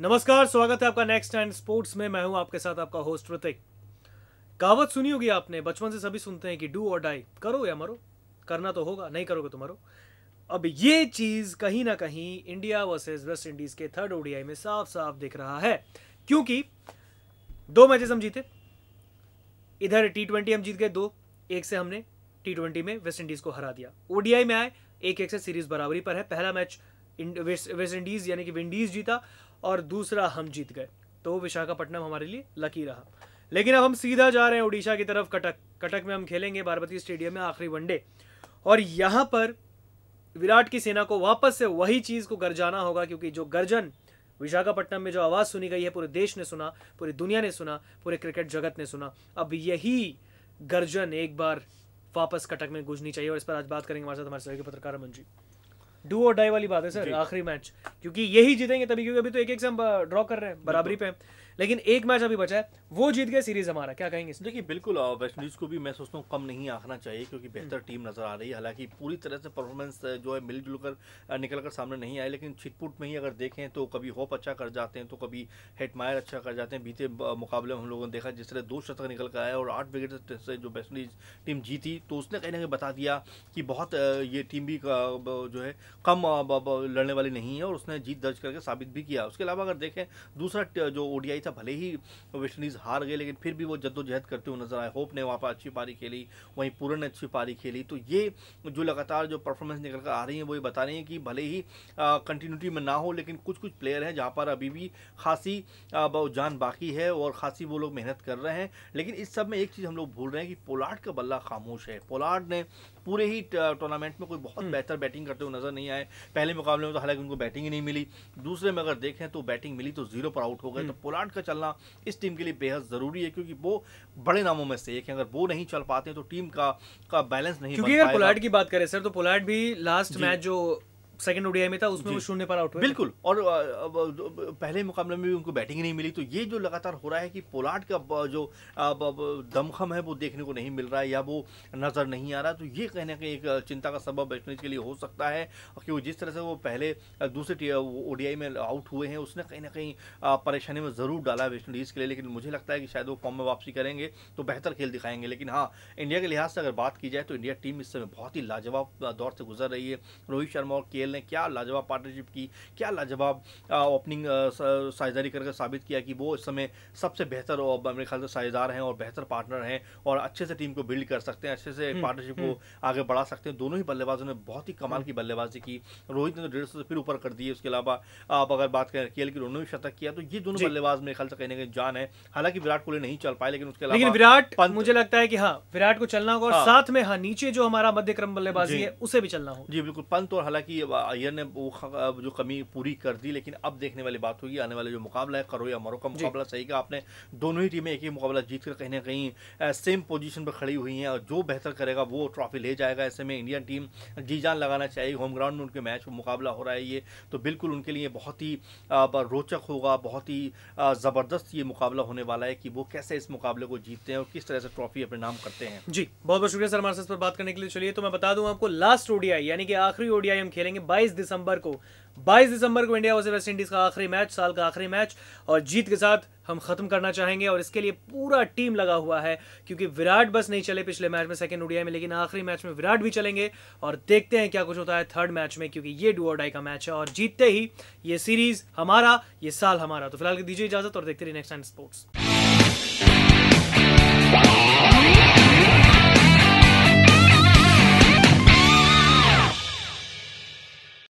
नमस्कार स्वागत है आपका नेक्स्ट एंड स्पोर्ट्स में मैं हूं आपके साथ आपका होस्ट प्रतिक कहावत सुनी होगी आपने बचपन से सभी सुनते हैं कि डू और डाई करो या मरो करना तो होगा नहीं करोगे तो मरो अब ये चीज़ कहीं ना कहीं इंडिया वर्सेस वेस्ट इंडीज़ के थर्ड ओडीआई में साफ साफ दिख रहा है क्योंकि दो मैचेस हम जीते इधर टी ट्वेंटी हम जीत गए दो एक से हमने टी ट्वेंटी में वेस्ट इंडीज़ को हरा दिया ओडीआई में आए एक एक से सीरीज बराबरी पर है पहला मैच वेस्ट इंडीज़ यानी कि विंडीज़ जीता और दूसरा हम जीत गए तो विशाखापट्टनम हमारे लिए लकी रहा लेकिन अब हम सीधा जा रहे हैं उड़ीसा की तरफ कटक कटक में हम खेलेंगे बारबती स्टेडियम में आखिरी वनडे और यहाँ पर विराट की सेना को वापस से वही चीज़ को गरजाना होगा क्योंकि जो गर्जन विशाखापट्टनम में जो आवाज़ सुनी गई है पूरे देश ने सुना पूरी दुनिया ने सुना पूरे क्रिकेट जगत ने सुना अब यही गर्जन एक बार वापस कटक में गुजनी चाहिए और इस पर आज बात करेंगे हमारे साथ हमारे सहयोगी पत्रकार अमन जी डू और डाई वाली बात है सर आखिरी मैच क्योंकि यही जीतेंगे तभी क्योंकि अभी तो एक एक से हम ड्रॉ कर रहे हैं बराबरी पे लेकिन एक मैच अभी बचा है वो जीत गया सीरीज हमारा क्या कहेंगे देखिए बिल्कुल वेस्ट इंडीज को भी मैं सोचता हूँ कम नहीं आंकना चाहिए क्योंकि बेहतर हम्म। टीम नजर आ रही है हालांकि पूरी तरह से परफॉर्मेंस जो है मिलजुल कर निकल कर सामने नहीं आई लेकिन छिटपुट में ही अगर देखें तो कभी होप अच्छा कर जाते हैं तो कभी हेटमायर अच्छा कर जाते हैं बीते मुकाबले में हम लोगों ने देखा जिस तरह दो शतक निकल कर आया और आठ विकेट से जो वेस्ट इंडीज टीम जीती तो उसने कहीं ना कहीं बता दिया कि बहुत ये टीम भी जो है कम लड़ने वाली नहीं है और उसने जीत दर्ज करके साबित भी किया उसके अलावा अगर देखें दूसरा जो ओडीआई था था अच्छा, भले ही वेस्ट इंडीज़ हार गए लेकिन फिर भी वो जद्दोजहद करते हुए नजर आए होप ने वहाँ पर अच्छी पारी खेली वहीं पूरन ने अच्छी पारी खेली तो ये जो लगातार जो परफॉर्मेंस निकल कर आ रही है वो ये बता रही है कि भले ही कंटिन्यूटी में ना हो लेकिन कुछ कुछ प्लेयर हैं जहाँ पर अभी भी खासी जान बाकी है और खासी वो लोग मेहनत कर रहे हैं लेकिन इस सब में एक चीज़ हम लोग भूल रहे हैं कि पोलार्ड का बल्ला खामोश है पोलार्ड ने पूरे ही टूर्नामेंट में कोई बहुत हम्म। बेहतर बैटिंग करते हुए नजर नहीं आए पहले मुकाबले में तो हालांकि उनको बैटिंग ही नहीं मिली दूसरे में अगर देखें तो बैटिंग मिली तो जीरो पर आउट हो गए हम्म। तो पोलार्ड का चलना इस टीम के लिए बेहद ज़रूरी है क्योंकि वो बड़े नामों में से एक है अगर वो नहीं चल पाते तो टीम का का बैलेंस नहीं क्योंकि अगर पोलाइट की बात करें सर तो पोलाइट भी लास्ट मैच जो सेकंड ओडीआई में था उसमें वो शून्य पर आउट हुए बिल्कुल और पहले मुकाबले में भी उनको बैटिंग नहीं मिली तो ये जो लगातार हो रहा है कि पोलार्ड का जो दमखम है वो देखने को नहीं मिल रहा है या वो नज़र नहीं आ रहा तो ये कहने का एक चिंता का सबब वेस्टइंडीज के लिए हो सकता है कि वो जिस तरह से वो पहले दूसरे ओडीआई में आउट हुए हैं उसने कहीं ना कहीं परेशानी में ज़रूर डाला है इंडीज़ के लिए लेकिन मुझे लगता है कि शायद वो फॉर्म में वापसी करेंगे तो बेहतर खेल दिखाएंगे लेकिन हाँ इंडिया के लिहाज से अगर बात की जाए तो इंडिया टीम इस समय बहुत ही लाजवाब दौर से गुजर रही है रोहित शर्मा और के गोयल ने क्या लाजवाब पार्टनरशिप की क्या लाजवाब ओपनिंग साझेदारी करके साबित किया कि वो इस समय सबसे बेहतर मेरे ख्याल से साझेदार हैं और बेहतर पार्टनर हैं और अच्छे से टीम को बिल्ड कर सकते हैं अच्छे से पार्टनरशिप हम्म, को हम्म। आगे बढ़ा सकते हैं दोनों ही बल्लेबाजों ने बहुत ही कमाल की बल्लेबाजी की रोहित ने तो डेढ़ से फिर ऊपर कर दिए उसके अलावा आप अगर बात करें के की उन्होंने भी शतक किया तो ये दोनों बल्लेबाज मेरे ख्याल से कहने की जान है हालांकि विराट कोहली नहीं चल पाए लेकिन उसके अलावा विराट मुझे लगता है कि हाँ विराट को चलना होगा और हाँ। साथ में हाँ नीचे जो हमारा मध्य क्रम बल्लेबाजी है उसे भी चलना होगा जी बिल्कुल पंत और हालांकि अयर ने वो जो कमी पूरी कर दी लेकिन अब देखने वाली बात होगी आने वाला जो मुकाबला है करो या मरो का मुकाबला सही का आपने दोनों ही टीमें एक ही मुकाबला जीत कर कहीं ना कहीं सेम पोजीशन पर खड़ी हुई हैं और जो बेहतर करेगा वो ट्रॉफी ले जाएगा ऐसे में इंडियन टीम जी जान लगाना चाहिए होम ग्राउंड में उनके मैच मुकाबला हो रहा है ये तो बिल्कुल उनके लिए बहुत ही रोचक होगा बहुत ही ज़बरदस्त ये मुकाबला होने वाला है कि वो कैसे इस मुकाबले को जीतते हैं और किस तरह से ट्रॉफी अपने नाम करते हैं जी बहुत बहुत शुक्रिया सर हमारे साथ बात करने के लिए चलिए तो मैं बता दूं आपको लास्ट ओडियाई यानी कि आखिरी ओडिया हम खेलेंगे 22 दिसंबर को 22 दिसंबर को इंडिया वर्सेज वेस्ट इंडीज का आखिरी मैच साल का आखिरी मैच और जीत के साथ हम खत्म करना चाहेंगे और इसके लिए पूरा टीम लगा हुआ है क्योंकि विराट बस नहीं चले पिछले मैच में सेकंड उड़िया में लेकिन आखिरी मैच में विराट भी चलेंगे और देखते हैं क्या कुछ होता है थर्ड मैच में क्योंकि ये डू और डाई का मैच है और जीतते ही ये सीरीज हमारा ये साल हमारा तो फिलहाल दीजिए इजाजत और देखते रहिए नेक्स्ट टाइम स्पोर्ट्स